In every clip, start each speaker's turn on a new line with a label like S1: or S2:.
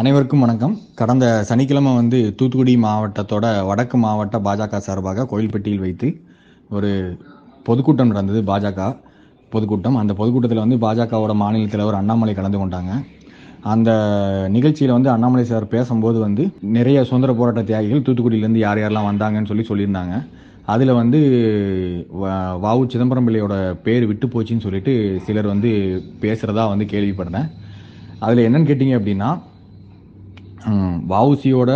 S1: அனைவருக்கும் வணக்கம் கடந்த சனிக்கிழமை வந்து தூத்துக்குடி மாவட்டத்தோட வடக்கு மாவட்ட பாஜக சார்பாக கோயில்பட்டியில் வைத்து ஒரு பொதுக்கூட்டம் நடந்தது பாஜக பொதுக்கூட்டம் அந்த பொதுக்கூட்டத்தில் வந்து பாஜகவோட மாநில தலைவர் அண்ணாமலை கலந்து கொண்டாங்க அந்த நிகழ்ச்சியில் வந்து அண்ணாமலை சார் பேசும்போது வந்து நிறைய சுதந்திர போராட்ட தியாகிகள் தூத்துக்குடியிலேருந்து யார் யாரெல்லாம் வந்தாங்கன்னு சொல்லி சொல்லியிருந்தாங்க அதில் வந்து வாவு சிதம்பரம் பிள்ளையோட பேர் விட்டு போச்சுன்னு சொல்லிட்டு சிலர் வந்து பேசுகிறதா வந்து கேள்விப்படுறேன் அதில் என்னென்னு கேட்டிங்க அப்படின்னா வவுசியோட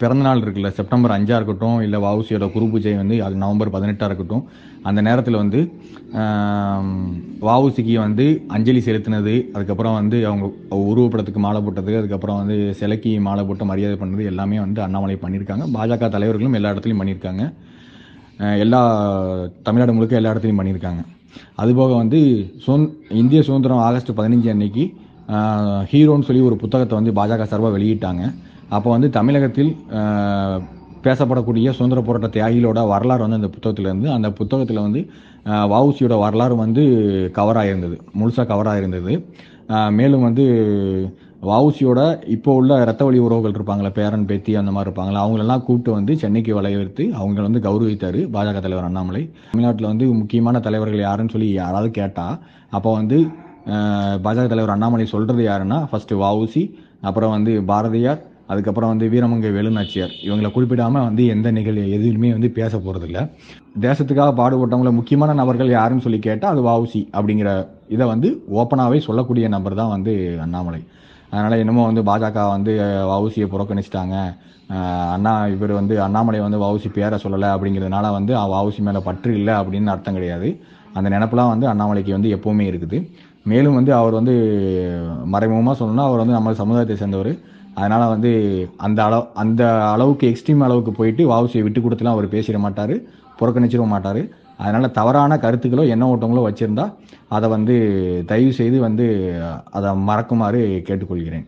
S1: பிறந்தநாள் இருக்குல்ல செப்டம்பர் அஞ்சாக இருக்கட்டும் இல்லை வவுசியோட குரு பூஜை வந்து அது நவம்பர் பதினெட்டாக இருக்கட்டும் அந்த நேரத்தில் வந்து வவுசிக்கு வந்து அஞ்சலி செலுத்தினது அதுக்கப்புறம் வந்து அவங்க உருவப்படத்துக்கு மாலை போட்டது அதுக்கப்புறம் வந்து சிலைக்கு மாலை போட்டு மரியாதை பண்ணது எல்லாமே வந்து அண்ணாமலை பண்ணியிருக்காங்க பாஜக தலைவர்களும் எல்லா இடத்துலையும் பண்ணியிருக்காங்க எல்லா தமிழ்நாடு முழுக்க எல்லா இடத்துலையும் பண்ணியிருக்காங்க அதுபோக வந்து சுந் இந்திய சுதந்திரம் ஆகஸ்ட் பதினஞ்சு அன்னைக்கு ஹீரோன்னு சொல்லி ஒரு புத்தகத்தை வந்து பாஜக சார்பாக வெளியிட்டாங்க அப்போ வந்து தமிழகத்தில் பேசப்படக்கூடிய சுதந்திர போராட்ட தியாகிகளோட வரலாறு வந்து அந்த புத்தகத்தில் இருந்து அந்த புத்தகத்தில் வந்து வவுசியோட வரலாறு வந்து கவர் ஆகியிருந்தது முழுசாக கவர் ஆகியிருந்தது மேலும் வந்து வவுசியோட இப்போ உள்ள இரத்த வழி உறவுகள் இருப்பாங்களே பேரன் பேத்தி அந்த மாதிரி இருப்பாங்களே அவங்களெல்லாம் கூப்பிட்டு வந்து சென்னைக்கு வலியுறுத்தி அவங்க வந்து கௌரவித்தார் பாஜக தலைவர் அண்ணாமலை தமிழ்நாட்டில் வந்து முக்கியமான தலைவர்கள் யாருன்னு சொல்லி யாராவது கேட்டால் அப்போ வந்து பாஜக தலைவர் அண்ணாமலை சொல்கிறது யாருன்னா ஃபஸ்ட்டு வவுசி அப்புறம் வந்து பாரதியார் அதுக்கப்புறம் வந்து வீரமங்கை வேலுநாச்சியார் இவங்களை குறிப்பிடாமல் வந்து எந்த நிகழ்வு எதுவுமே வந்து பேச போகிறதில்ல தேசத்துக்காக பாடுபட்டவங்கள முக்கியமான நபர்கள் யாருன்னு சொல்லி கேட்டால் அது வவுசி அப்படிங்கிற இதை வந்து ஓப்பனாகவே சொல்லக்கூடிய நபர் தான் வந்து அண்ணாமலை அதனால் என்னமோ வந்து பாஜக வந்து வவுசியை புறக்கணிச்சிட்டாங்க அண்ணா இவர் வந்து அண்ணாமலை வந்து வவுசி பேரை சொல்லலை அப்படிங்கிறதுனால வந்து வவுசி மேலே பற்று இல்லை அப்படின்னு அர்த்தம் கிடையாது அந்த நினப்பெலாம் வந்து அண்ணாமலைக்கு வந்து எப்போவுமே இருக்குது மேலும் வந்து அவர் வந்து மறைமுகமாக சொல்லணும்னா அவர் வந்து நம்ம சமுதாயத்தை சேர்ந்தவர் அதனால் வந்து அந்த அளவு அந்த அளவுக்கு எக்ஸ்ட்ரீம் அளவுக்கு போயிட்டு வாவுசியை விட்டு கொடுத்துலாம் அவர் பேசிட மாட்டார் புறக்கணிச்சிட மாட்டார் அதனால் தவறான கருத்துக்களோ எண்ண ஓட்டங்களோ வச்சுருந்தா அதை வந்து தயவு செய்து வந்து அதை மறக்குமாறு கேட்டுக்கொள்கிறேன்